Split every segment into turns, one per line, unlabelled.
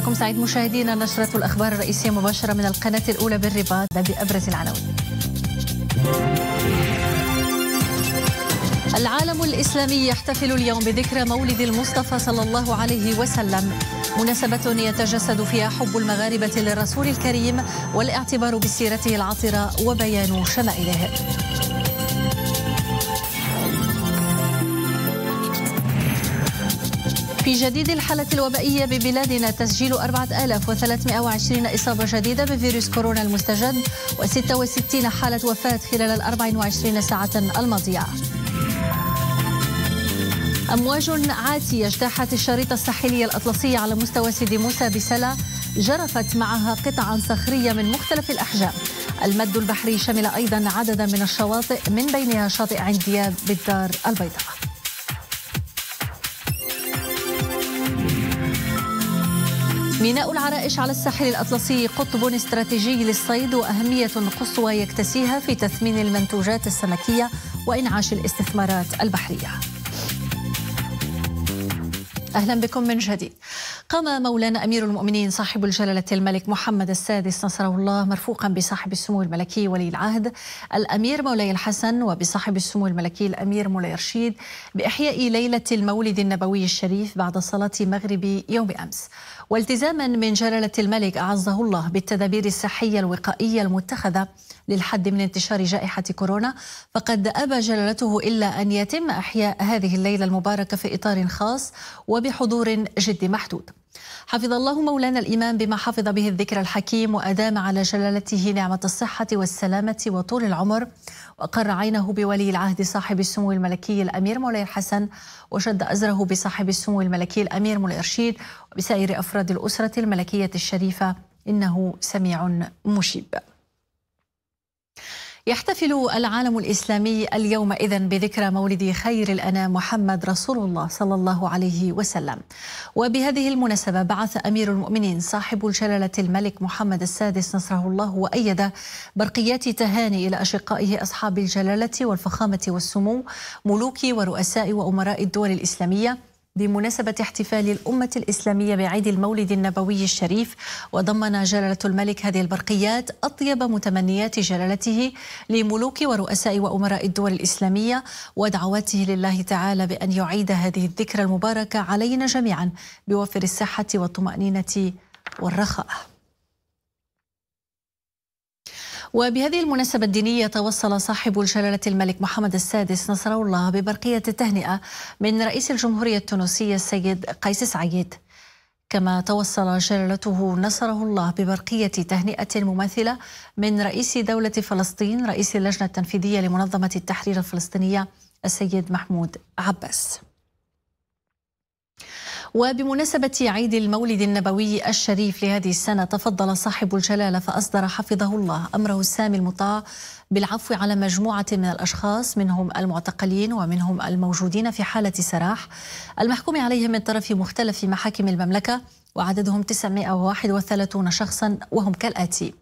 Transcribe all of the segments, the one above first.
مساكم سعيد مشاهدينا نشرة الأخبار الرئيسية مباشرة من القناة الأولى بالرباط بأبرز العناوين العالم الإسلامي يحتفل اليوم بذكرى مولد المصطفى صلى الله عليه وسلم مناسبة يتجسد فيها حب المغاربة للرسول الكريم والاعتبار بسيرته العطرة وبيان شمائله في جديد الحالة الوبائية ببلادنا تسجيل 4320 إصابة جديدة بفيروس كورونا المستجد و66 حالة وفاة خلال ال 24 ساعة الماضية. أمواج عاتية اجتاحت الشريط الساحلي الأطلسي على مستوى سيدي موسى بسلا جرفت معها قطعا صخرية من مختلف الأحجام المد البحري شمل أيضا عددا من الشواطئ من بينها شاطئ عين دياب بالدار البيضاء ميناء العرائش على الساحل الأطلسي قطب استراتيجي للصيد وأهمية قصوى يكتسيها في تثمين المنتوجات السمكية وإنعاش الاستثمارات البحرية أهلا بكم من جديد قام مولانا أمير المؤمنين صاحب الجلالة الملك محمد السادس نصره الله مرفوقا بصاحب السمو الملكي ولي العهد الأمير مولاي الحسن وبصاحب السمو الملكي الأمير مولاي رشيد بإحياء ليلة المولد النبوي الشريف بعد صلاة مغرب يوم أمس والتزاما من جلالة الملك أعزه الله بالتدابير الصحية الوقائية المتخذة للحد من انتشار جائحة كورونا فقد أبى جلالته إلا أن يتم أحياء هذه الليلة المباركة في إطار خاص وبحضور جد محدود حفظ الله مولانا الإمام بما حفظ به الذكر الحكيم وأدام على جلالته نعمة الصحة والسلامة وطول العمر وقر عينه بولي العهد صاحب السمو الملكي الأمير مولاي الحسن وشد أزره بصاحب السمو الملكي الأمير مولاي رشيد وبسائر أفراد الأسرة الملكية الشريفة إنه سميع مشيب يحتفل العالم الإسلامي اليوم إذا بذكرى مولد خير الأنام محمد رسول الله صلى الله عليه وسلم وبهذه المناسبة بعث أمير المؤمنين صاحب الجلالة الملك محمد السادس نصره الله وأيده برقيات تهاني إلى أشقائه أصحاب الجلالة والفخامة والسمو ملوك ورؤساء وأمراء الدول الإسلامية بمناسبة احتفال الأمة الإسلامية بعيد المولد النبوي الشريف وضمن جلالة الملك هذه البرقيات أطيب متمنيات جلالته لملوك ورؤساء وأمراء الدول الإسلامية ودعواته لله تعالى بأن يعيد هذه الذكرى المباركة علينا جميعا بوفر الصحة والطمأنينة والرخاء وبهذه المناسبة الدينية توصل صاحب الجلالة الملك محمد السادس نصر الله ببرقية التهنئة من رئيس الجمهورية التونسية السيد قيس سعيد كما توصل جلالته نصره الله ببرقية تهنئة مماثلة من رئيس دولة فلسطين رئيس اللجنة التنفيذية لمنظمة التحرير الفلسطينية السيد محمود عباس وبمناسبة عيد المولد النبوي الشريف لهذه السنة تفضل صاحب الجلالة فأصدر حفظه الله أمره السامي المطاع بالعفو على مجموعة من الأشخاص منهم المعتقلين ومنهم الموجودين في حالة سراح المحكوم عليهم من طرف مختلف محاكم المملكة وعددهم 931 شخصا وهم كالآتي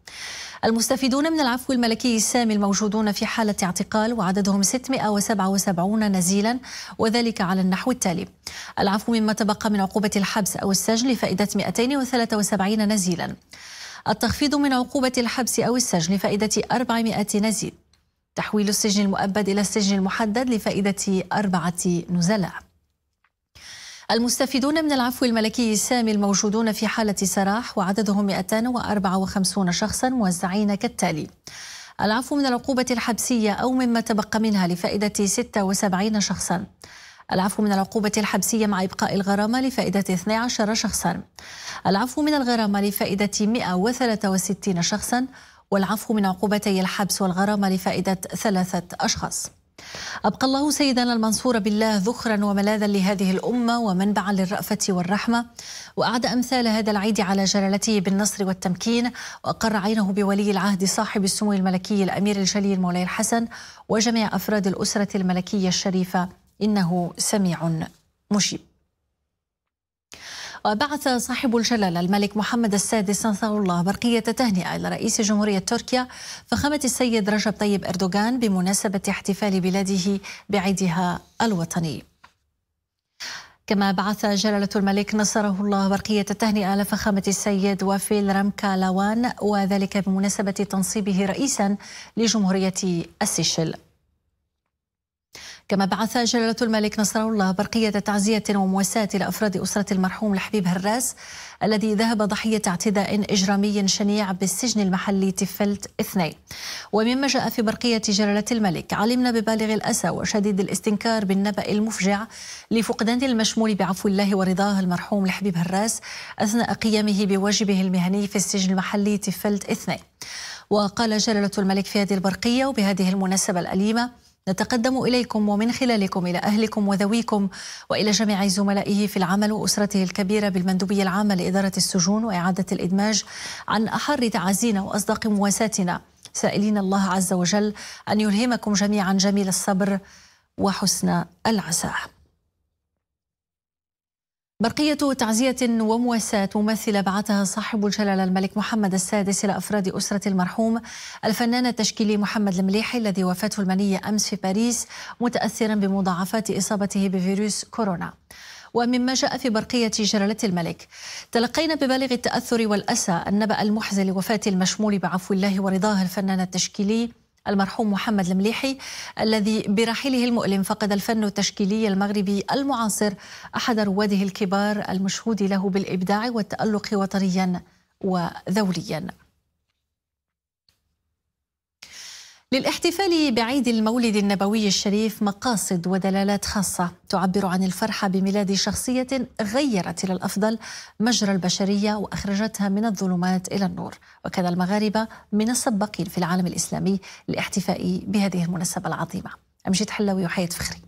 المستفيدون من العفو الملكي السامي الموجودون في حالة اعتقال وعددهم 677 نزيلا وذلك على النحو التالي العفو مما تبقى من عقوبة الحبس أو السجن لفائدة 273 نزيلا التخفيض من عقوبة الحبس أو السجن لفائدة 400 نزيل تحويل السجن المؤبد إلى السجن المحدد لفائدة أربعة نزلاء المستفيدون من العفو الملكي السامي الموجودون في حالة سراح وعددهم 254 شخصا موزعين كالتالي العفو من العقوبة الحبسية أو مما تبقى منها لفائدة 76 شخصا العفو من العقوبة الحبسية مع إبقاء الغرامة لفائدة 12 شخصا العفو من الغرامة لفائدة 163 شخصا والعفو من عقوبتي الحبس والغرامة لفائدة ثلاثة أشخاص أبقى الله سيدنا المنصور بالله ذخرا وملاذا لهذه الأمة ومنبعا للرأفة والرحمة وأعد أمثال هذا العيد على جلالته بالنصر والتمكين وأقر عينه بولي العهد صاحب السمو الملكي الأمير الجليل مولاي الحسن وجميع أفراد الأسرة الملكية الشريفة إنه سميع مجيب وبعث صاحب الجلالة الملك محمد السادس نصر الله برقية تهنئة إلى رئيس جمهورية تركيا فخامة السيد رجب طيب أردوغان بمناسبة احتفال بلاده بعيدها الوطني كما بعث جلالة الملك نصره الله برقية التهنئة لفخامة السيد وفيل رمكا لوان وذلك بمناسبة تنصيبه رئيسا لجمهورية السيشل كما بعث جلالة الملك نصر الله برقية تعزية ومواساة لأفراد أسرة المرحوم الحبيب هراس الذي ذهب ضحية اعتداء إجرامي شنيع بالسجن المحلي تفلت اثنين ومما جاء في برقية جلالة الملك علمنا ببالغ الأسى وشديد الاستنكار بالنبأ المفجع لفقدان المشمول بعفو الله ورضاه المرحوم الحبيب هراس أثناء قيامه بواجبه المهني في السجن المحلي تفلت اثنين وقال جلالة الملك في هذه البرقية وبهذه المناسبة الأليمة نتقدم إليكم ومن خلالكم إلى أهلكم وذويكم وإلى جميع زملائه في العمل وأسرته الكبيرة بالمندوبية العامة لإدارة السجون وإعادة الإدماج عن أحر تعازينا وأصدق مواساتنا سائلين الله عز وجل أن يلهمكم جميعا جميل الصبر وحسن العزاء برقية تعزية ومواساة ممثلة بعثها صاحب الجلالة الملك محمد السادس إلى أفراد أسرة المرحوم الفنان التشكيلي محمد المليحي الذي وفاته المنية أمس في باريس متأثرا بمضاعفات إصابته بفيروس كورونا ومما جاء في برقية جلالة الملك تلقينا ببالغ التأثر والأسى النبأ المحزن لوفاة المشمول بعفو الله ورضاه الفنان التشكيلي المرحوم محمد المليحي الذي برحيله المؤلم فقد الفن التشكيلي المغربي المعاصر أحد رواده الكبار المشهود له بالإبداع والتألق وطنيا وذوليا للاحتفال بعيد المولد النبوي الشريف مقاصد ودلالات خاصة تعبر عن الفرحة بميلاد شخصية غيرت إلى الأفضل مجرى البشرية وأخرجتها من الظلمات إلى النور وكان المغاربة من السباقين في العالم الإسلامي للاحتفاء بهذه المناسبة العظيمة أمجد حلوي وحياة فخري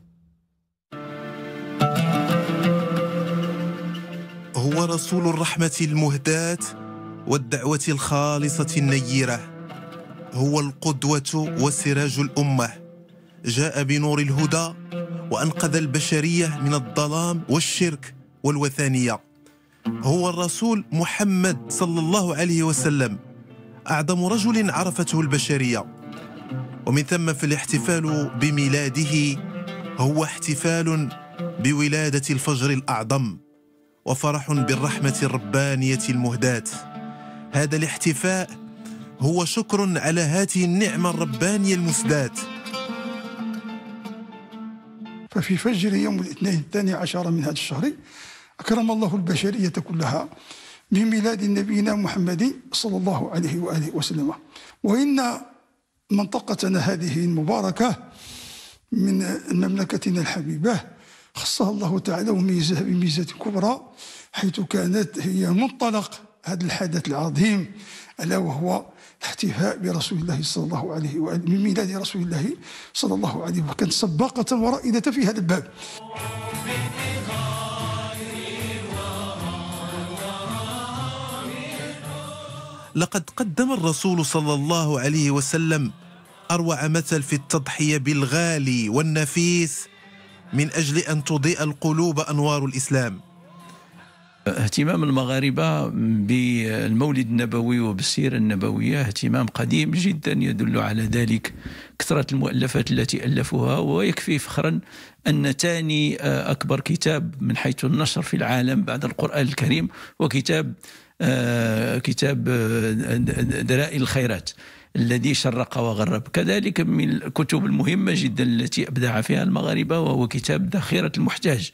هو رسول الرحمة المهداة والدعوة الخالصة النيرة هو القدوة وسراج الأمة جاء بنور الهدى وأنقذ البشرية من الظلام والشرك والوثنية هو الرسول محمد صلى الله عليه وسلم أعظم رجل عرفته البشرية ومن ثم فالاحتفال بميلاده هو احتفال بولادة الفجر الأعظم وفرح بالرحمة الربانية المهداة هذا الاحتفاء هو شكر على هذه النعمة الربانية المسداة ففي فجر يوم الاثنين الثاني عشر من هذا الشهر أكرم الله البشرية كلها بميلاد نبينا محمد صلى الله عليه وآله وسلم وإن منطقتنا هذه المباركة من مملكتنا الحبيبة خصها الله تعالى وميزها بميزة كبرى حيث كانت هي منطلق هذا الحدث العظيم ألا وهو الاحتفاء برسول الله صلى الله عليه وسلم من ميلاد رسول الله صلى الله عليه وسلم وكانت سباقة ورائدة في هذا الباب لقد قدم الرسول صلى الله عليه وسلم أروع مثل في التضحية بالغالي والنفيس من أجل أن تضيء القلوب أنوار الإسلام
اهتمام المغاربة بالمولد النبوي وبالسيرة النبوية اهتمام قديم جدا يدل على ذلك كثرة المؤلفات التي ألفوها ويكفي فخرا أن ثاني آه، أكبر كتاب من حيث النشر في العالم بعد القرآن الكريم وكتاب كتاب آه، آه، دلائل الخيرات الذي شرق وغرب كذلك من الكتب المهمة جدا التي أبدع فيها المغاربة وهو كتاب ذخيرة المحتاج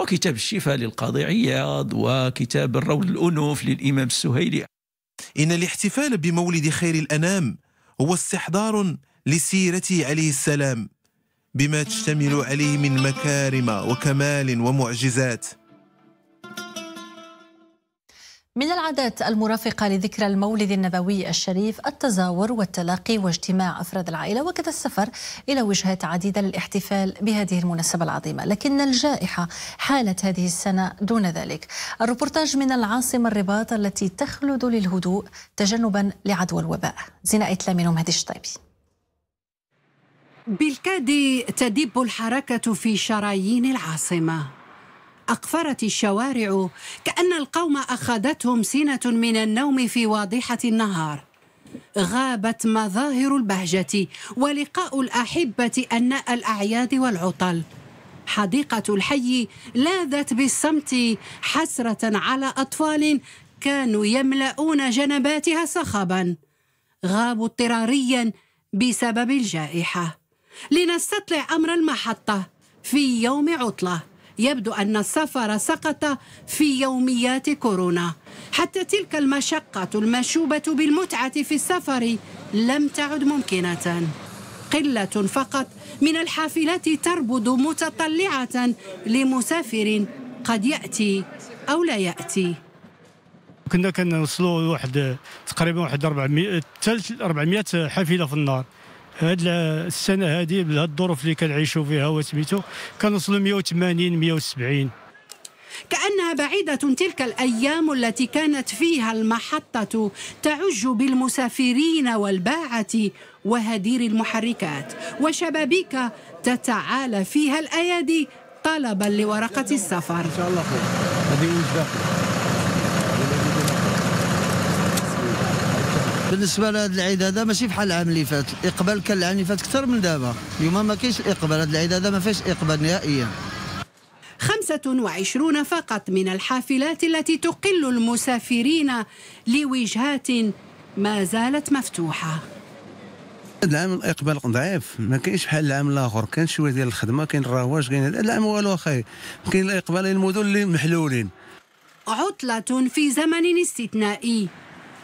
وكتاب الشفاء للقاضي عياض وكتاب الرول
الأنوف للإمام السهيلي إن الاحتفال بمولد خير الأنام هو استحضار لسيرته عليه السلام بما تشتمل عليه من مكارم وكمال ومعجزات
من العادات المرافقة لذكرى المولد النبوي الشريف التزاور والتلاقي واجتماع أفراد العائلة وكذا السفر إلى وجهات عديدة للاحتفال بهذه المناسبة العظيمة لكن الجائحة حالت هذه السنة دون ذلك الروبورتاج من العاصمة الرباط التي تخلد للهدوء تجنبا لعدوى الوباء زناء إتلامي ومهدي الشطيبي
بالكاد تدب الحركة في شرايين العاصمة أقفرت الشوارع كأن القوم أخذتهم سنة من النوم في واضحة النهار غابت مظاهر البهجة ولقاء الأحبة أناء الأعياد والعطل حديقة الحي لاذت بالصمت حسرة على أطفال كانوا يملؤون جنباتها صخبا غابوا اضطراريا بسبب الجائحة لنستطلع أمر المحطة في يوم عطلة يبدو أن السفر سقط في يوميات كورونا حتى تلك المشقة المشوبة بالمتعة في السفر لم تعد ممكنة قلة فقط من الحافلات تربض متطلعة لمسافر قد يأتي أو لا يأتي
كنا كنوصلوا واحد تقريبا واحد 400 400 حافله في النهار هاد السنه هادي بهاد الظروف اللي كنعيشوا فيها وسميتو كنوصلوا 180 170
كأنها بعيدة تلك الأيام التي كانت فيها المحطة تعج بالمسافرين والباعة وهدير المحركات وشبابيك تتعالى فيها الأيادي طلبا لورقة السفر إن شاء الله خير
هذه
بالنسبه لهذا العيد هذا ماشي بحال العام اللي فات الاقبال كان العام اللي فات اكثر من دابا اليوم ما كاينش الاقبال هذا العيد هذا ما فيهش اقبال نهائيا
25 فقط من الحافلات التي تقل المسافرين لوجهات ما زالت مفتوحه
هذا العام الاقبال ضعيف ما كاينش بحال العام الاخر كان شويه ديال الخدمه كاين الرواج كاين هذا العام والو اخي كاين الاقبال المدن اللي محلولين
عطله في زمن استثنائي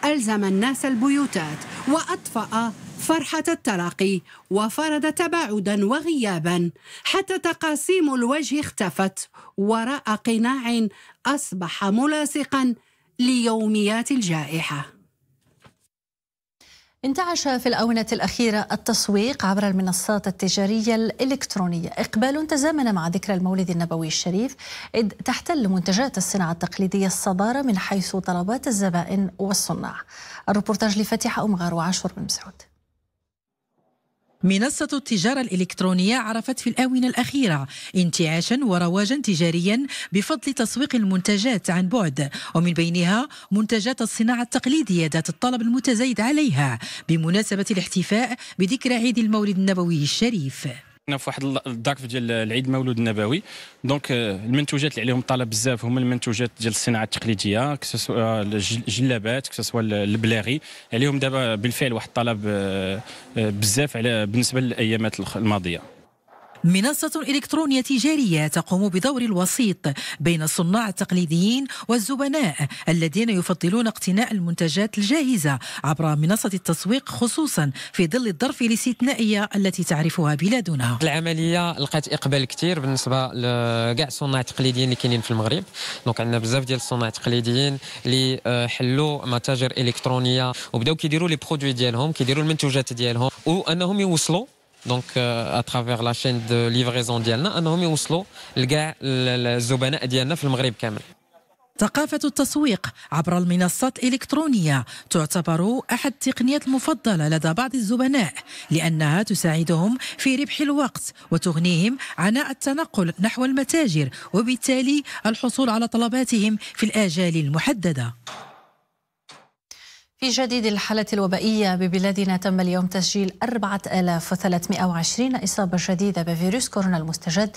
ألزم الناس البيوتات وأطفأ فرحة التلاقي وفرض تباعدا وغيابا حتى تقاسيم الوجه اختفت وراء قناع أصبح ملاصقا ليوميات الجائحة
انتعش في الآونة الأخيرة التسويق عبر المنصات التجارية الإلكترونية إقبال تزامن مع ذكرى المولد النبوي الشريف إذ تحتل منتجات الصناعة التقليدية الصدارة من حيث طلبات الزبائن والصناع الربورتاج لفتح أمغار وعاشور بن مسعود
منصة التجارة الإلكترونية عرفت في الآونة الأخيرة انتعاشا ورواجا تجاريا بفضل تسويق المنتجات عن بعد ومن بينها منتجات الصناعة التقليدية ذات الطلب المتزايد عليها بمناسبة الاحتفاء بذكرى عيد المولد النبوي الشريف
كنا في واحد الظرف ديال العيد المولود النبوي دونك euh, المنتوجات اللي عليهم طلب بزاف هما المنتوجات ديال الصناعه التقليديه كسوا الجلابات كسوا البلاغي عليهم دابا بالفعل واحد الطلب آه، آه، بزاف على بالنسبه للايامات الماضيه
منصة إلكترونية تجارية تقوم بدور الوسيط بين الصناع التقليديين والزبناء الذين يفضلون اقتناء المنتجات الجاهزة عبر منصة التسويق خصوصا في ظل الظرف الاستثنائية التي تعرفها بلادنا
العملية لقات إقبال كثير بالنسبة لكاع الصناع التقليديين اللي كاينين في المغرب دونك عندنا بزاف ديال الصناع التقليديين اللي آه، حلوا متاجر إلكترونية وبداو كيديروا لي برودوي ديالهم كيديروا المنتوجات ديالهم وانهم يوصلوا دونك اترافيغ لا شين دو ليفريزون ديالنا انهم يوصلوا لكاع الزبناء ديالنا في المغرب كامل
ثقافة التسويق عبر المنصات الإلكترونية تعتبر أحد التقنيات المفضلة لدى بعض الزبناء لأنها تساعدهم في ربح الوقت وتغنيهم عناء التنقل نحو المتاجر وبالتالي الحصول على طلباتهم في الآجال المحددة
في جديد الحالة الوبائية ببلادنا تم اليوم تسجيل 4320 إصابة جديدة بفيروس كورونا المستجد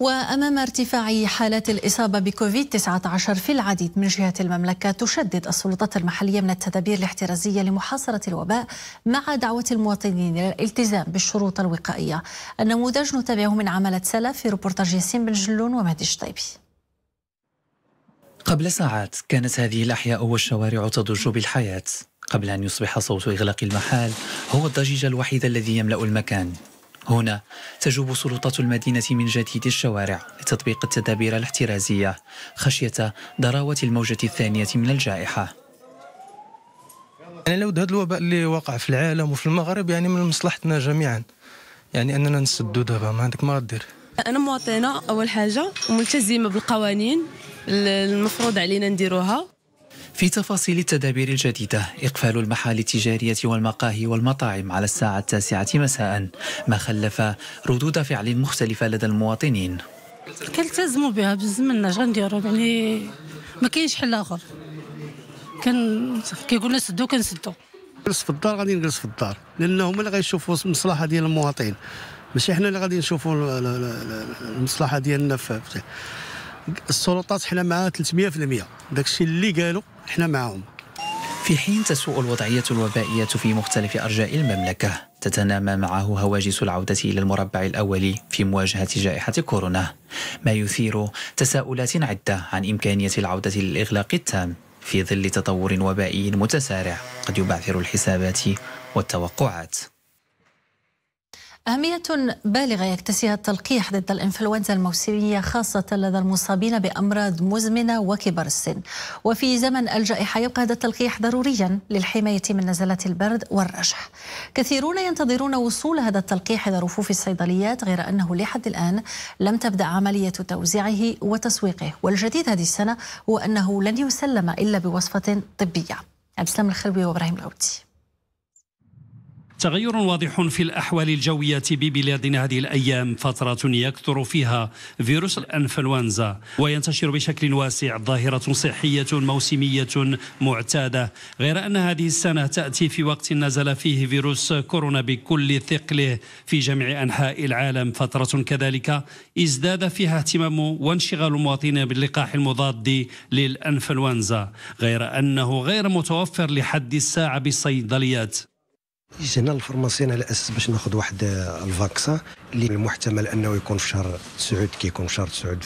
وأمام ارتفاع حالات الإصابة بكوفيد-19 في العديد من جهات المملكة تشدد السلطات المحلية من التدابير الاحترازية لمحاصرة الوباء مع دعوة المواطنين إلى الالتزام بالشروط الوقائية النموذج نتابعه من عملة سلا في روبورتاج ياسين بن جلون ومهدي الشطيبي
قبل ساعات كانت هذه الأحياء والشوارع تضج بالحياة قبل أن يصبح صوت إغلاق المحال هو الضجيج الوحيد الذي يملأ المكان هنا تجوب سلطات المدينة من جديد الشوارع لتطبيق التدابير الاحترازية خشية ضراوة
الموجة الثانية من الجائحة يعني لو هذا الوباء اللي وقع في العالم وفي المغرب يعني من مصلحتنا جميعا يعني اننا نسدو دابا ما عندك ما دير
انا مواطنه اول حاجه وملتزمه بالقوانين المفروض علينا نديروها
في تفاصيل التدابير الجديدة إقفال المحال التجارية والمقاهي والمطاعم على الساعة التاسعة مساء ما خلف ردود فعل مختلفة لدى المواطنين
كنلتزموا بها بزاف اش غنديروا يعني ما كاينش حل اخر كن كيقولنا سدوا كنسدوا
نجلس في الدار غادي نجلس في الدار لان هما اللي غيشوفوا المصلحه ديال المواطن ماشي حنا اللي غادي نشوفوا المصلحه ديالنا في السلطات حنا معاها 300% داكشي اللي قالوا حنا معاهم في حين تسوء الوضعية الوبائية في مختلف
أرجاء المملكة تتنامى معه هواجس العودة إلى المربع الأولي في مواجهة جائحة كورونا ما يثير تساؤلات عدة عن إمكانية العودة للإغلاق التام في ظل تطور وبائي متسارع قد يبعثر الحسابات والتوقعات
أهمية بالغة يكتسيها التلقيح ضد الإنفلونزا الموسمية خاصة لدى المصابين بأمراض مزمنة وكبار السن وفي زمن الجائحة يبقى هذا التلقيح ضروريا للحماية من نزلات البرد والرجح كثيرون ينتظرون وصول هذا التلقيح إلى رفوف الصيدليات غير أنه لحد الآن لم تبدأ عملية توزيعه وتسويقه والجديد هذه السنة هو أنه لن يسلم إلا بوصفة طبية عبد السلام الخلوي وإبراهيم العودي
تغير واضح في الأحوال الجوية ببلادنا هذه الأيام فترة يكثر فيها فيروس الأنفلونزا وينتشر بشكل واسع ظاهرة صحية موسمية معتادة غير أن هذه السنة تأتي في وقت نزل فيه فيروس كورونا بكل ثقله في جميع أنحاء العالم فترة كذلك ازداد فيها اهتمام وانشغال المواطنين باللقاح المضاد للأنفلونزا غير أنه غير متوفر لحد الساعة بالصيدليات
جينا للفرماسيين على اساس باش ناخذ واحد الفاكسان اللي المحتمل انه يكون في شهر 9 كيكون في شهر 9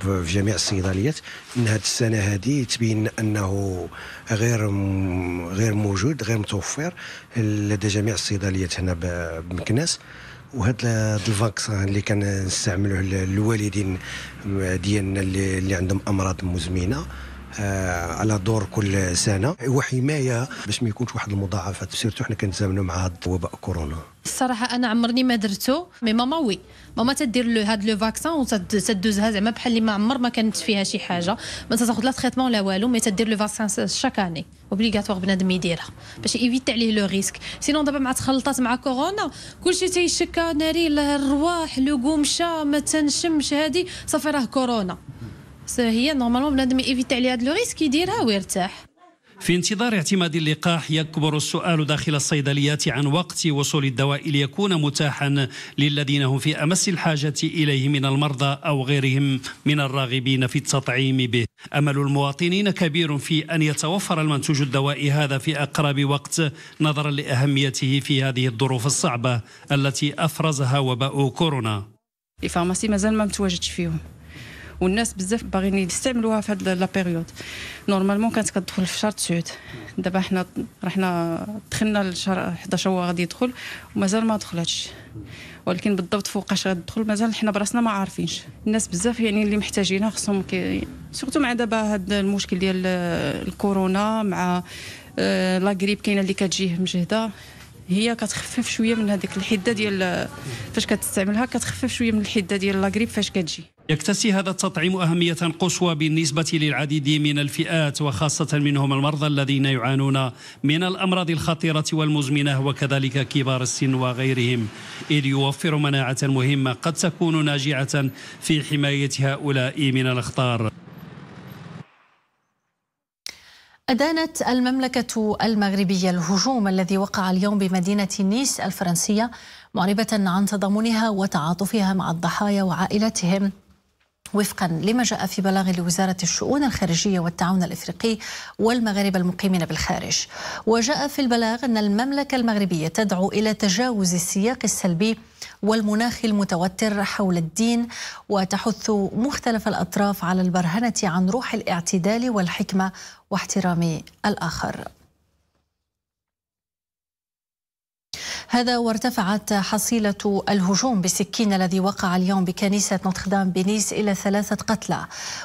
في جميع الصيدليات من هذه السنه هذه تبين انه غير غير موجود غير متوفر لدى جميع الصيدليات هنا بمكناس وهذا الفاكسان اللي كنستعملوه للوالدين ديالنا اللي عندهم امراض مزمنه آه، على دور كل سنه وحمايه باش ما يكونش واحد المضاعفات سيرتو حنا كنتزامنوا مع وباء كورونا
الصراحه انا عمرني ما درتو مي ماما وي ماما تدير له هاد لو فاكسان وتدوزها زعما بحال اللي ما عمر ما كانت فيها شي حاجه ما تاخذ لا تريتمون لا والو مي تدير لو فاكسان شاك اني اوبليغاتوار بنادم يديرها باش ايفيت عليه لو ريسك
سينون دابا مع تخلطات مع كورونا كلشي تيشكى ناري الرواح لو قومشه ما تنشمش هادي صافي راه كورونا هي نورمالمون بنادم ايفيتي عليها هذا لو
ريسك يديرها ويرتاح
في انتظار اعتماد اللقاح يكبر السؤال داخل الصيدليات عن وقت وصول الدواء ليكون متاحا للذين هم في امس الحاجه اليه من المرضى او غيرهم من الراغبين في التطعيم به. امل المواطنين كبير في ان يتوفر المنتوج الدوائي هذا في اقرب وقت نظرا لاهميته في هذه الظروف الصعبه التي افرزها وباء كورونا.
الفارماسي مازال ما متواجدش فيهم. والناس بزاف باغيين يستعملوها في هاد لا بيريود نورمالمون كانت كتدخل في شهر 9 دابا حنا رحنا دخلنا لشهر 11 هو غادي يدخل ومازال ما دخلتش ولكن بالضبط فوقاش غتدخل مازال حنا براسنا ما عارفينش الناس بزاف يعني اللي محتاجينها خصهم كي سورتو مع دابا هاد المشكل ديال الكورونا مع آه، لا غريب كاينه اللي كتجيه مجهده هي كتخفف شويه من هذيك الحده ديال فاش كتستعملها كتخفف شويه من الحده
ديال لاغريب فاش كتجي
يكتسي هذا التطعيم أهمية قصوى بالنسبة للعديد من الفئات وخاصة منهم المرضى الذين يعانون من الأمراض الخطيرة والمزمنة وكذلك كبار السن وغيرهم إذ يوفر مناعة مهمة قد تكون ناجعة في حماية هؤلاء من الأخطار
أدانت المملكة المغربية الهجوم الذي وقع اليوم بمدينة نيس الفرنسية معربة عن تضامنها وتعاطفها مع الضحايا وعائلتهم وفقا لما جاء في بلاغ لوزارة الشؤون الخارجية والتعاون الإفريقي والمغاربة المقيمين بالخارج وجاء في البلاغ أن المملكة المغربية تدعو إلى تجاوز السياق السلبي والمناخ المتوتر حول الدين وتحث مختلف الأطراف على البرهنة عن روح الاعتدال والحكمة واحترام الآخر هذا وارتفعت حصيلة الهجوم بالسكين الذي وقع اليوم بكنيسة نوتردام بنيس إلى ثلاثة قتلى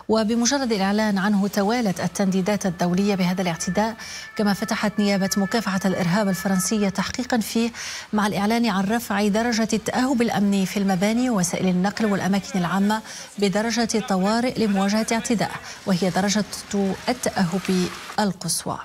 وبمجرد الإعلان عنه توالت التنديدات الدولية بهذا الاعتداء كما فتحت نيابة مكافحة الإرهاب الفرنسية تحقيقا فيه مع الإعلان عن رفع درجة التأهب الأمني في المباني ووسائل النقل والأماكن العامة بدرجة الطوارئ لمواجهة اعتداء وهي درجة التأهب القصوى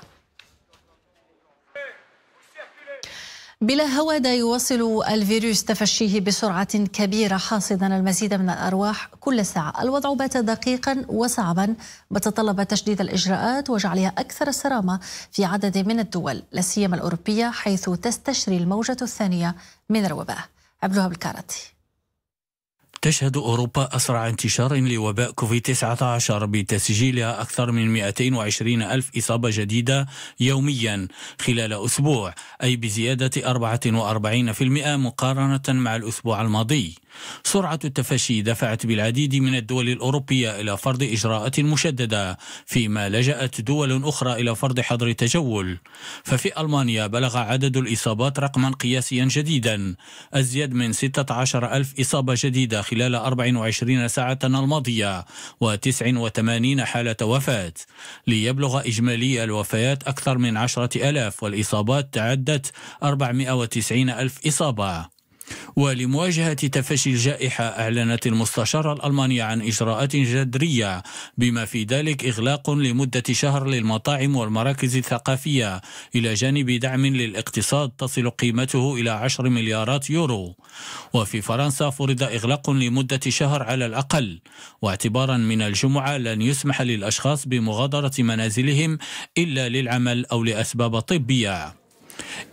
بلا هوادة يواصل الفيروس تفشيه بسرعة كبيرة حاصدا المزيد من الأرواح كل ساعة الوضع بات دقيقا وصعبا وتطلب تشديد الإجراءات وجعلها أكثر صرامة في عدد من الدول لا سيما الأوروبية حيث تستشري الموجة الثانية من الوباء عبدالوهاب الكارتي
تشهد أوروبا أسرع انتشار لوباء كوفيد-19 بتسجيلها أكثر من 220 ألف إصابة جديدة يوميا خلال أسبوع أي بزيادة 44% مقارنة مع الأسبوع الماضي سرعة التفشي دفعت بالعديد من الدول الأوروبية إلى فرض إجراءات مشددة فيما لجأت دول أخرى إلى فرض حظر التجول ففي ألمانيا بلغ عدد الإصابات رقما قياسيا جديدا أزيد من 16 ألف إصابة جديدة خلال 24 ساعة الماضية و89 حالة وفاة ليبلغ إجمالي الوفيات أكثر من 10 ألاف والإصابات تعدت 490 ألف إصابة ولمواجهة تفشي الجائحة أعلنت المستشارة الألمانية عن إجراءات جذرية بما في ذلك إغلاق لمدة شهر للمطاعم والمراكز الثقافية إلى جانب دعم للاقتصاد تصل قيمته إلى 10 مليارات يورو وفي فرنسا فرض إغلاق لمدة شهر على الأقل واعتبارا من الجمعة لن يسمح للأشخاص بمغادرة منازلهم إلا للعمل أو لأسباب طبية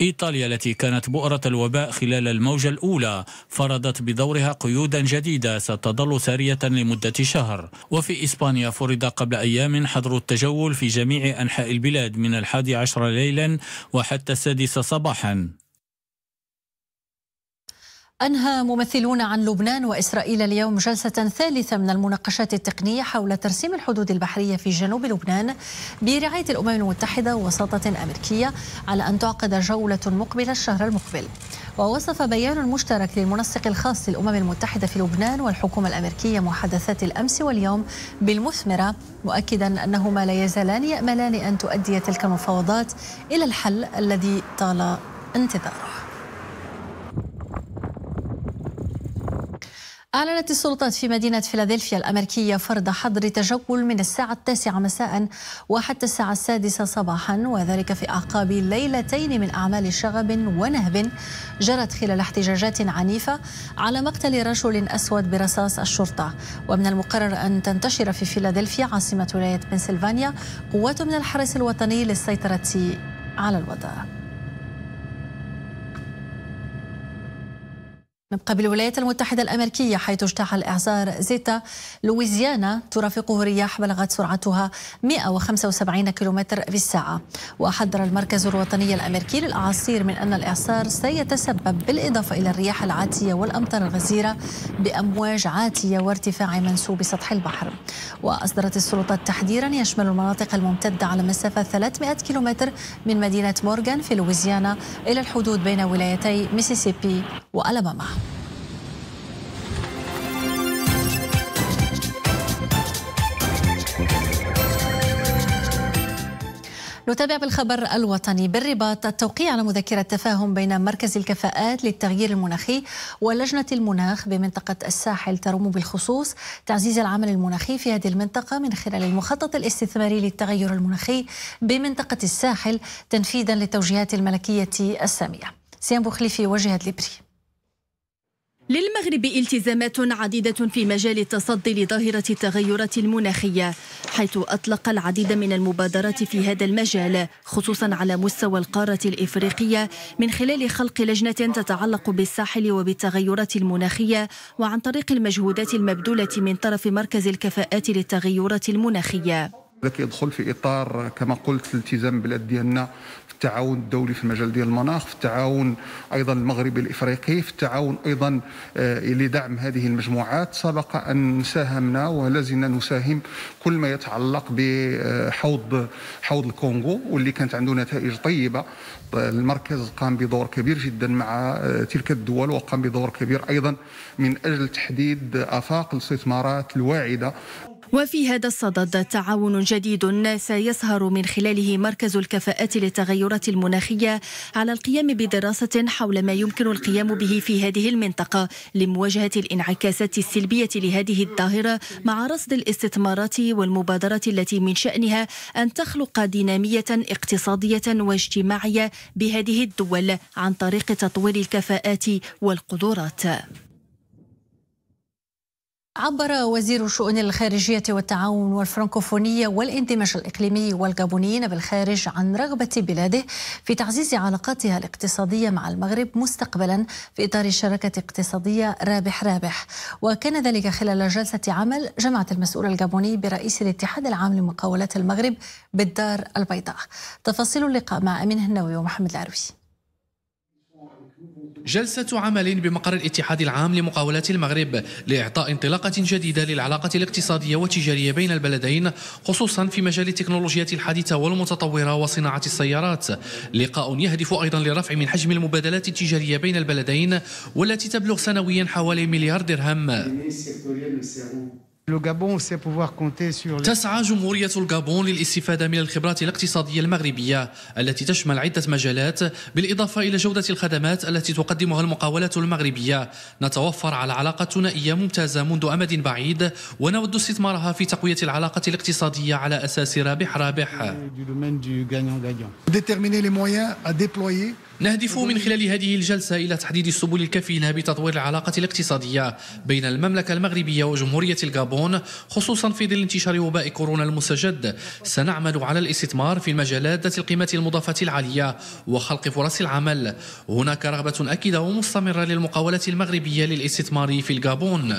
إيطاليا التي كانت بؤرة الوباء خلال الموجة الأولى فرضت بدورها قيودا جديدة ستظل سارية لمدة شهر وفي إسبانيا فرض قبل أيام حظر التجول في جميع أنحاء البلاد من الحادي عشر ليلا وحتى السادسة صباحا
أنهى ممثلون عن لبنان وإسرائيل اليوم جلسة ثالثة من المناقشات التقنية حول ترسيم الحدود البحرية في جنوب لبنان برعاية الأمم المتحدة وساطة أمريكية على أن تعقد جولة مقبلة الشهر المقبل ووصف بيان مشترك للمنسق الخاص للأمم المتحدة في لبنان والحكومة الأمريكية محادثات الأمس واليوم بالمثمرة مؤكدا أنهما لا يزالان يأملان أن تؤدي تلك المفاوضات إلى الحل الذي طال انتظاره أعلنت السلطات في مدينة فيلادلفيا الأمريكية فرض حظر تجول من الساعة التاسعة مساء وحتى الساعة السادسة صباحا وذلك في أعقاب ليلتين من أعمال شغب ونهب جرت خلال احتجاجات عنيفة على مقتل رجل أسود برصاص الشرطة ومن المقرر أن تنتشر في فيلادلفيا عاصمة ولاية بنسلفانيا قوات من الحرس الوطني للسيطرة على الوضع من قبل الولايات المتحدة الأمريكية حيث اجتاح الإعصار زيتا لويزيانا ترافقه رياح بلغت سرعتها 175 كيلومتر في الساعة وحذر المركز الوطني الأمريكي للأعاصير من أن الإعصار سيتسبب بالإضافة إلى الرياح العاتية والأمطار الغزيرة بأمواج عاتية وارتفاع منسوب سطح البحر وأصدرت السلطات تحذيرا يشمل المناطق الممتدة على مسافة 300 كيلومتر من مدينة مورغان في لويزيانا إلى الحدود بين ولايتي ميسيسيبي وألاباما نتابع بالخبر الوطني بالرباط التوقيع على مذكرة تفاهم بين مركز الكفاءات للتغيير المناخي ولجنة المناخ بمنطقة الساحل تروم بالخصوص تعزيز العمل المناخي في هذه المنطقة من خلال المخطط الاستثماري للتغير المناخي بمنطقة الساحل تنفيذا للتوجيهات الملكية السامية سيام بوخليفي وجهة لبري
للمغرب التزامات عديدة في مجال التصدي لظاهرة التغيرات المناخية حيث أطلق العديد من المبادرات في هذا المجال خصوصا على مستوى القارة الإفريقية من خلال خلق لجنة تتعلق بالساحل وبالتغيرات المناخية وعن طريق المجهودات المبذولة من طرف مركز الكفاءات للتغيرات المناخية
هذا يدخل في اطار كما قلت الالتزام بالبلاد ديالنا التعاون الدولي في المجال ديال المناخ في التعاون ايضا المغربي الافريقي في التعاون ايضا آه، لدعم هذه المجموعات سبق ان ساهمنا ولا زلنا نساهم كل ما يتعلق بحوض حوض الكونغو واللي كانت عنده نتائج طيبه المركز قام بدور كبير جدا مع آه، تلك الدول وقام بدور كبير ايضا من اجل تحديد افاق الاستثمارات الواعده
وفي هذا الصدد تعاون جديد سيسهر من خلاله مركز الكفاءات للتغيرات المناخية على القيام بدراسة حول ما يمكن القيام به في هذه المنطقة لمواجهة الانعكاسات السلبية لهذه الظاهرة مع رصد الاستثمارات والمبادرات التي من شأنها أن تخلق دينامية اقتصادية واجتماعية بهذه الدول عن طريق تطوير الكفاءات والقدرات.
عبر وزير شؤون الخارجية والتعاون والفرنكوفونية والاندماج الإقليمي والجابونيين بالخارج عن رغبة بلاده في تعزيز علاقاتها الاقتصادية مع المغرب مستقبلا في إطار شراكة اقتصادية رابح رابح وكان ذلك خلال جلسة عمل جمعت المسؤول الجابوني برئيس الاتحاد العام لمقاولات المغرب بالدار البيضاء تفاصيل اللقاء مع أمين النووي ومحمد العروي
جلسة عمل بمقر الاتحاد العام لمقاولات المغرب لإعطاء انطلاقة جديدة للعلاقة الاقتصادية والتجارية بين البلدين خصوصا في مجال التكنولوجيات الحديثة والمتطورة وصناعة السيارات لقاء يهدف أيضا لرفع من حجم المبادلات التجارية بين البلدين والتي تبلغ سنويا حوالي مليار درهم تسعى جمهورية الغابون للاستفادة من الخبرات الاقتصادية المغربية التي تشمل عدة مجالات بالإضافة إلى جودة الخدمات التي تقدمها المقاولات المغربية نتوفر على علاقة ثنائية ممتازة منذ أمد بعيد ونود استثمارها في تقوية العلاقة الاقتصادية على أساس رابح رابح
نهدف من خلال
هذه الجلسة إلى تحديد السبل الكفيلة بتطوير العلاقة الاقتصادية بين المملكة المغربية وجمهورية الغابون خصوصا في ظل انتشار وباء كورونا المستجد سنعمل على الاستثمار في المجالات ذات القيمة المضافة العالية وخلق فرص العمل هناك رغبة أكيدة ومستمرة للمقاولات المغربية للاستثمار في الغابون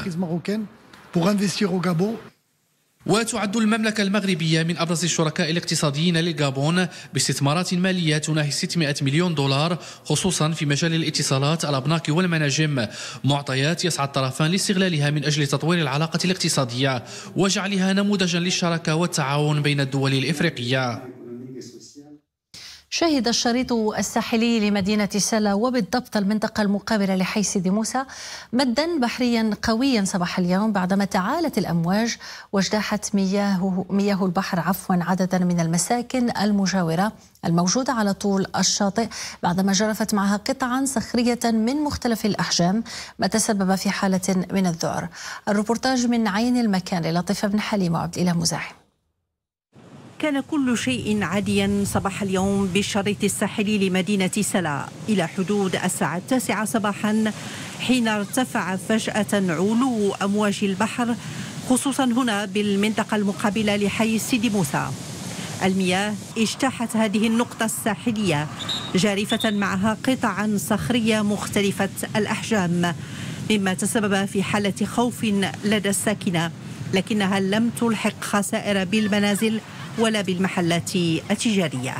وتعد المملكة المغربية من أبرز الشركاء الاقتصاديين للغابون باستثمارات مالية تناهي 600 مليون دولار خصوصا في مجال الاتصالات الأبناك والمناجم معطيات يسعى الطرفان لاستغلالها من أجل تطوير العلاقة الاقتصادية وجعلها نموذجا للشراكة والتعاون بين الدول الإفريقية
شهد الشريط الساحلي لمدينة سلا وبالضبط المنطقة المقابلة لحي سيدي موسى مدا بحريا قويا صباح اليوم بعدما تعالت الأمواج واجتاحت مياه, مياه البحر عفوا عددا من المساكن المجاورة الموجودة على طول الشاطئ بعدما جرفت معها قطعا صخرية من مختلف الأحجام ما تسبب في حالة من الذعر الروبورتاج من عين المكان للطيفة بن حليم وعبد الإله مزاحم
كان كل شيء عاديا صباح اليوم بالشريط الساحلي لمدينة سلا إلى حدود الساعة التاسعة صباحا حين ارتفع فجأة علو أمواج البحر خصوصا هنا بالمنطقة المقابلة لحي سيدي موسى المياه اجتاحت هذه النقطة الساحلية جارفة معها قطعا صخرية مختلفة الأحجام مما تسبب في حالة خوف لدى الساكنة لكنها لم تلحق خسائر بالمنازل ولا بالمحلات التجارية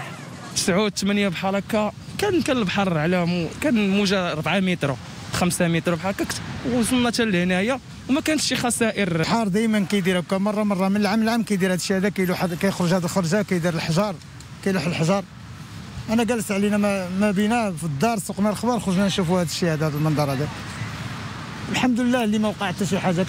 سعود ثمانية بحال هكا كان كان البحر على كان موجه 4 متر 5 متر بحال هكا وصلنا حتى لهنايا وما كانش شي خسائر البحر
دائما كيدير هكا مره مره من العام لعام كيدير هذا الشيء هذا كيلوح كيخرج هذه الخرجه كيدير الحجار كيلوح الحجار انا جالس علينا ما, ما بينا في الدار سوقنا الخبر خرجنا نشوفوا هذا الشيء هذا المنظر هذا الحمد لله اللي ما وقع حتى شي حاجه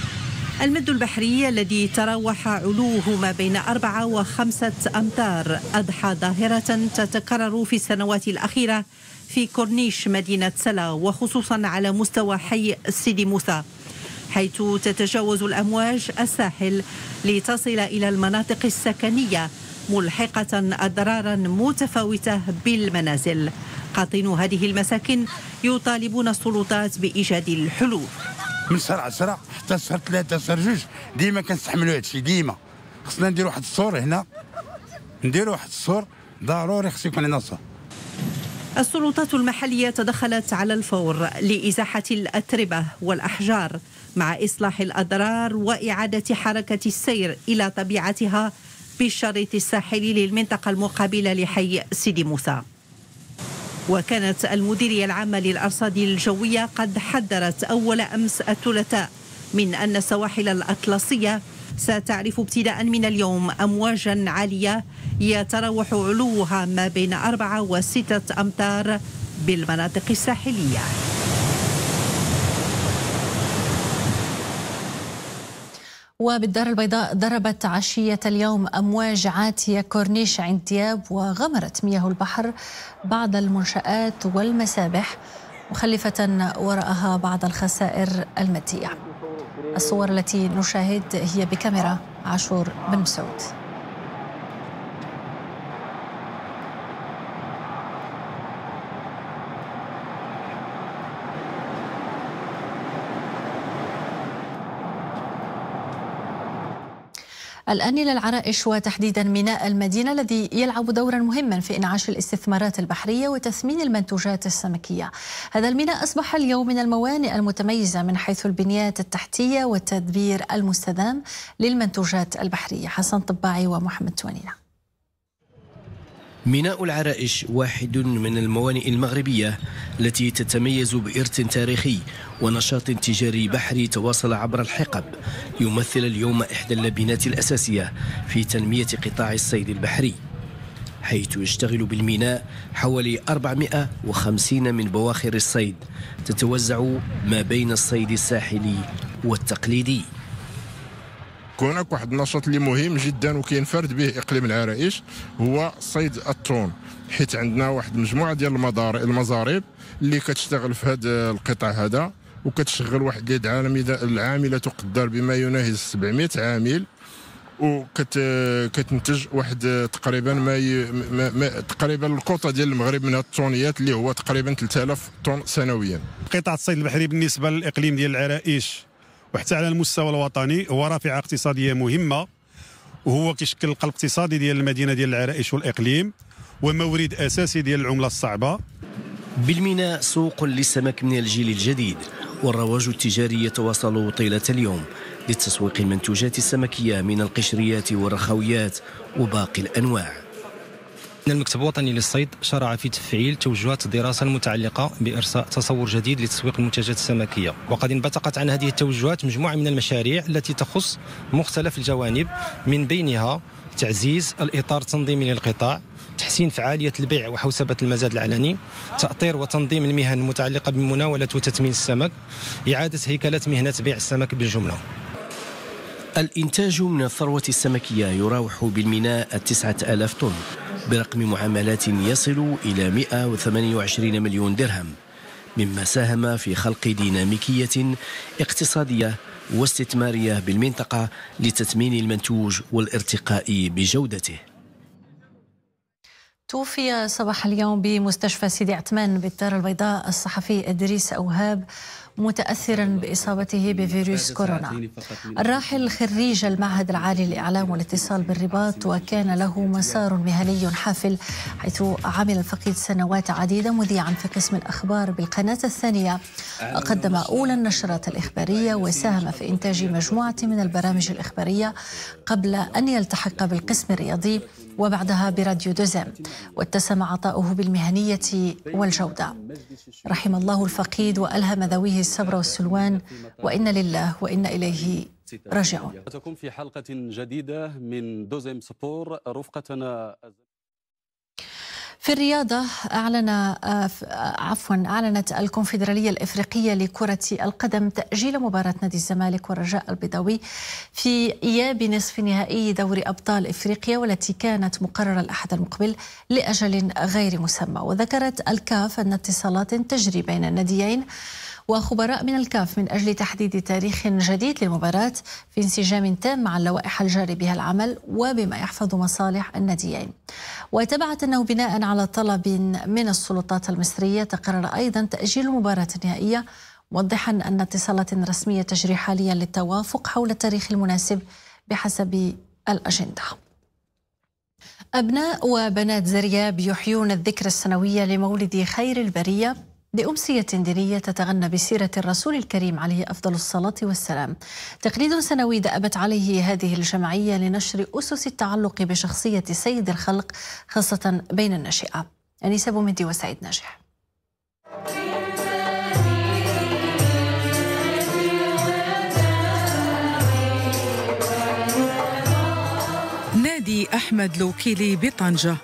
المد البحري الذي تراوح علوه ما بين أربعة وخمسة أمتار أضحى ظاهرة تتكرر في السنوات الأخيرة في كورنيش مدينة سلا وخصوصا على مستوى حي سيدي موسى حيث تتجاوز الأمواج الساحل لتصل إلى المناطق السكنية ملحقة أضرارا متفاوتة بالمنازل قاطنو هذه المساكن يطالبون السلطات بإيجاد الحلول
من شهر 10 حتى شهر 3 شهر 2 ديما كنستحملوا هذا الشيء ديما خصنا نديروا واحد السور هنا نديروا واحد السور ضروري خص يكون عندنا
السلطات المحلية تدخلت على الفور لإزاحة الأتربة والأحجار مع إصلاح الأضرار وإعادة حركة السير إلى طبيعتها بالشريط الساحلي للمنطقة المقابلة لحي سيدي موسى وكانت المديرية العامة للأرصاد الجوية قد حذرت أول أمس الثلاثاء من أن السواحل الأطلسية ستعرف ابتداء من اليوم أمواجا عالية يتراوح علوها ما بين أربعة وستة أمتار بالمناطق
الساحلية وبالدار البيضاء ضربت عشية اليوم أمواج عاتية كورنيش عند دياب وغمرت مياه البحر بعض المنشآت والمسابح مخلفة وراءها بعض الخسائر المادية الصور التي نشاهد هي بكاميرا عاشور بن مسعود الآن إلى العرائش وتحديدا ميناء المدينة الذي يلعب دورا مهما في إنعاش الاستثمارات البحرية وتثمين المنتوجات السمكية هذا الميناء أصبح اليوم من الموانئ المتميزة من حيث البنيات التحتية والتدبير المستدام للمنتوجات البحرية حسن طباعي ومحمد تونينا
ميناء العرائش واحد من الموانئ المغربية التي تتميز بإرث تاريخي ونشاط تجاري بحري تواصل عبر الحقب يمثل اليوم إحدى اللبنات الأساسية في تنمية قطاع الصيد البحري حيث يشتغل بالميناء حوالي 450 من بواخر الصيد تتوزع ما بين الصيد الساحلي والتقليدي هناك واحد النشاط اللي مهم جدا وكينفرد به اقليم العرائش
هو صيد التون حيت عندنا واحد المجموعه ديال المزاريب اللي كتشتغل في هذا القطاع هذا وكتشغل واحد اليد عامله العامله تقدر بما يناهز 700 عامل وكتنتج واحد تقريبا ما, ي... ما... ما تقريبا الكوطه ديال المغرب من الطونيات اللي هو تقريبا 3000 طن
سنويا قطاع الصيد البحري بالنسبه للاقليم ديال العرائش وحتى على المستوى الوطني هو رافعه اقتصاديه مهمه وهو كيشكل القلب الاقتصادي ديال المدينه ديال العرائش والاقليم ومورد اساسي ديال العمله الصعبه بالميناء سوق
للسمك من الجيل الجديد والرواج التجاري يتواصل طيلة اليوم لتسويق المنتوجات السمكية من القشريات والرخويات وباقي الأنواع
ان المكتب الوطني للصيد شرع في تفعيل توجهات الدراسه المتعلقه بارساء تصور جديد لتسويق المنتجات السمكيه وقد انبثقت عن هذه التوجهات مجموعه من المشاريع التي تخص مختلف الجوانب من بينها تعزيز الاطار التنظيمي للقطاع تحسين فعاليه البيع وحوسبه المزاد العلني تاطير وتنظيم المهن المتعلقه بمناوله وتثمين السمك اعاده هيكله مهنه بيع السمك بالجمله
الإنتاج من الثروة السمكية يراوح بالميناء 9000 طن برقم معاملات يصل إلى 128 مليون درهم مما ساهم في خلق ديناميكية اقتصادية واستثمارية بالمنطقة لتثمين المنتوج والارتقاء بجودته
توفي صباح اليوم بمستشفى سيدي عثمان بالدار البيضاء الصحفي ادريس اوهاب متأثرا بإصابته بفيروس كورونا الراحل خريج المعهد العالي للإعلام والاتصال بالرباط وكان له مسار مهني حافل حيث عمل الفقيد سنوات عديدة مذيعا في قسم الأخبار بالقناة الثانية قدم أولى النشرات الإخبارية وساهم في إنتاج مجموعة من البرامج الإخبارية قبل أن يلتحق بالقسم الرياضي وبعدها براديو دوزام واتسم عطاؤه بالمهنية والجودة رحم الله الفقيد وألهم ذويه الصبر والسلوان وإن لله وإن إليه راجعون
تكون في حلقة جديدة من دوزيم سبور رفقتنا
في الرياضة أعلن آه، عفوا أعلنت الكونفدرالية الإفريقية لكرة القدم تأجيل مباراة نادي الزمالك والرجاء البيضاوي في إياب نصف نهائي دوري أبطال إفريقيا والتي كانت مقررة الأحد المقبل لأجل غير مسمى وذكرت الكاف أن اتصالات تجري بين الناديين وخبراء من الكاف من أجل تحديد تاريخ جديد للمباراة في انسجام تام مع اللوائح الجاري بها العمل وبما يحفظ مصالح الناديين وتبعت أنه بناء على طلب من السلطات المصرية تقرر أيضا تأجيل المباراة النهائية موضحا أن اتصالات رسمية تجري حاليا للتوافق حول التاريخ المناسب بحسب الأجندة أبناء وبنات زرياب يحيون الذكرى السنوية لمولد خير البرية بأمسية دينية تتغنى بسيرة الرسول الكريم عليه أفضل الصلاة والسلام تقليد سنوي دأبت عليه هذه الجمعية لنشر أسس التعلق بشخصية سيد الخلق خاصة بين الناشئة أنيسة بومدي مدي وسعيد ناجح
نادي أحمد لوكيلي بطنجة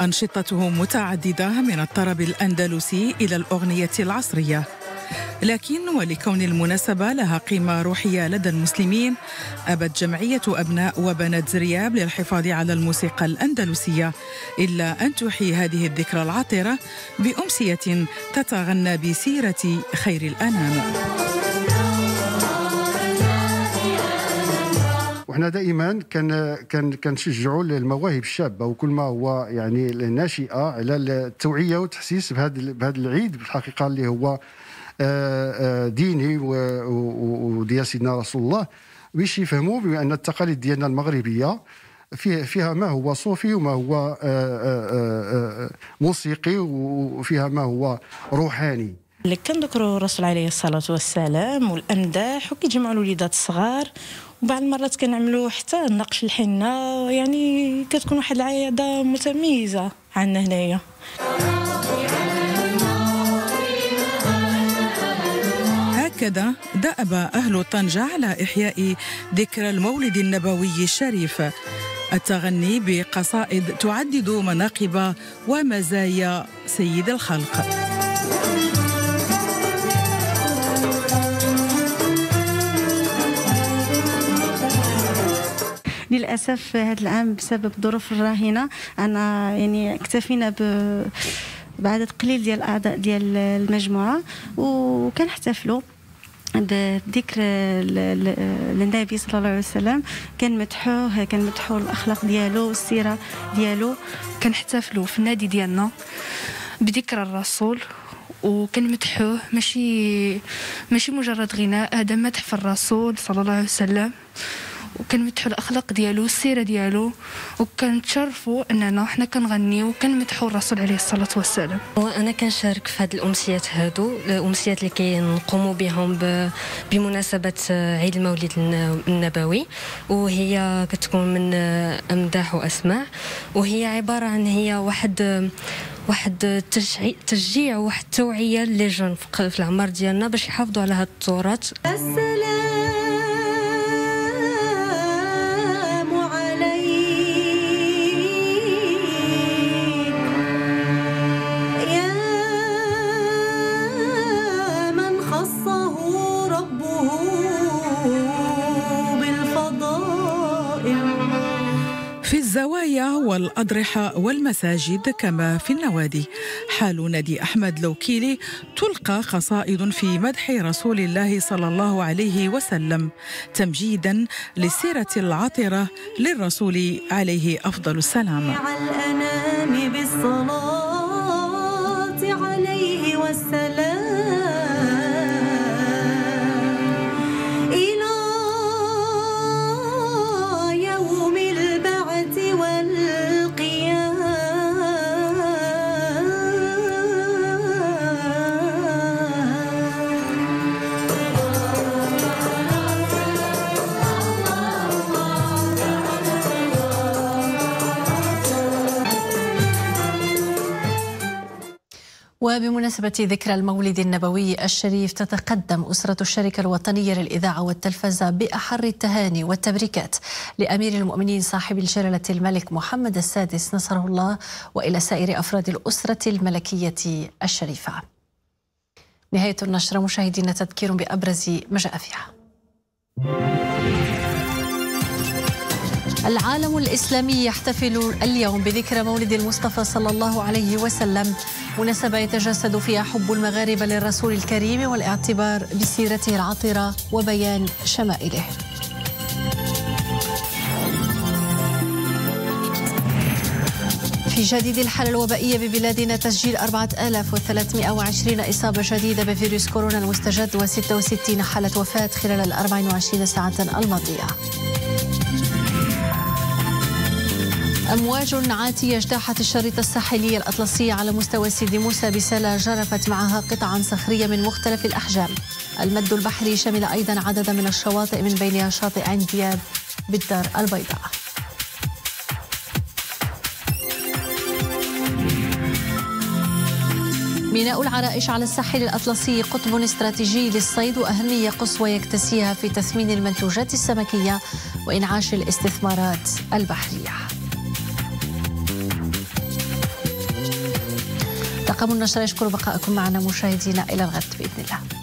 أنشطته متعددة من الطرب الأندلسي إلى الأغنية العصرية لكن ولكون المناسبة لها قيمة روحية لدى المسلمين أبت جمعية أبناء وبنات زرياب للحفاظ على الموسيقى الأندلسية إلا أن تحيي هذه الذكرى العطرة بأمسية تتغنى بسيرة خير الأنام
وحنا دائما كان كان كنشجعوا المواهب الشابه وكل ما هو يعني الناشئه على التوعيه والتحسيس بهذا بهذا العيد بالحقيقه اللي هو آه، آه، ديني وديال سيدنا رسول الله باش يفهموا بان التقاليد ديالنا المغربيه فيها فيها ما هو صوفي وما هو آه، موسيقي وفيها ما هو روحاني
اللي كنذكروا الرسول عليه الصلاه والسلام والامداح وكيجمعوا الوليدات الصغار وبعض المرات كنعملوا حتى نقش الحنه يعني كتكون واحد العياده متميزه عندنا هنايا هكذا دأب أهل طنجة على إحياء ذكرى المولد النبوي الشريف التغني بقصائد تعدد مناقب ومزايا سيد الخلق
للاسف هذا العام بسبب الظروف الراهنه انا يعني اكتفينا ب بعدد قليل ديال الاعضاء ديال المجموعه وكنحتفلوا بذكر النبي صلى
الله عليه وسلم كنمدحوه كنمدحوا الاخلاق ديالو والسيره ديالو كنحتفلوا في النادي ديالنا بذكرى الرسول وكنمدحوه ماشي ماشي مجرد غناء هذا مدح في الرسول صلى الله عليه وسلم وكنمدحوا الاخلاق ديالو السيره ديالو وكنتشرفوا اننا حنا كنغنيو وكنمدحوا الرسول عليه الصلاه والسلام وانا كنشارك في هاد الامسيات هادو الامسيات اللي كنقوموا بهم بمناسبه عيد المولد النبوي وهي كتكون من امداح واسماع وهي عباره عن هي واحد واحد تشجيع واحد التوعيه لي جون في العمر ديالنا باش يحافظوا على هاد التراث
والأضرحة والمساجد كما في النوادي حال نادي أحمد لوكيلي تلقى قصائد في مدح رسول الله صلى الله عليه وسلم تمجيدا للسيرة العطرة للرسول عليه أفضل السلام
وبمناسبة ذكرى المولد النبوي الشريف تتقدم أسرة الشركة الوطنية للإذاعة والتلفزة بأحر التهاني والتبريكات لأمير المؤمنين صاحب الجلالة الملك محمد السادس نصره الله وإلى سائر أفراد الأسرة الملكية الشريفة نهاية النشرة مشاهدينا تذكير بأبرز ما جاء فيها العالم الإسلامي يحتفل اليوم بذكرى مولد المصطفى صلى الله عليه وسلم مناسبة يتجسد فيها حب المغاربة للرسول الكريم والاعتبار بسيرته العطرة وبيان شمائله في جديد الحالة الوبائية ببلادنا تسجيل 4320 إصابة جديدة بفيروس كورونا المستجد و66 حالة وفاة خلال ال 24 ساعة الماضية. أمواج عاتية اجتاحت الشريط الساحلي الأطلسي على مستوى سيدي موسى بسلة جرفت معها قطعا صخرية من مختلف الأحجام المد البحري شمل أيضا عددا من الشواطئ من بينها شاطئ عين دياب بالدار البيضاء ميناء العرائش على الساحل الأطلسي قطب استراتيجي للصيد وأهمية قصوى يكتسيها في تثمين المنتوجات السمكية وإنعاش الاستثمارات البحرية رقم النشرة يشكر بقائكم معنا مشاهدينا إلى الغد بإذن الله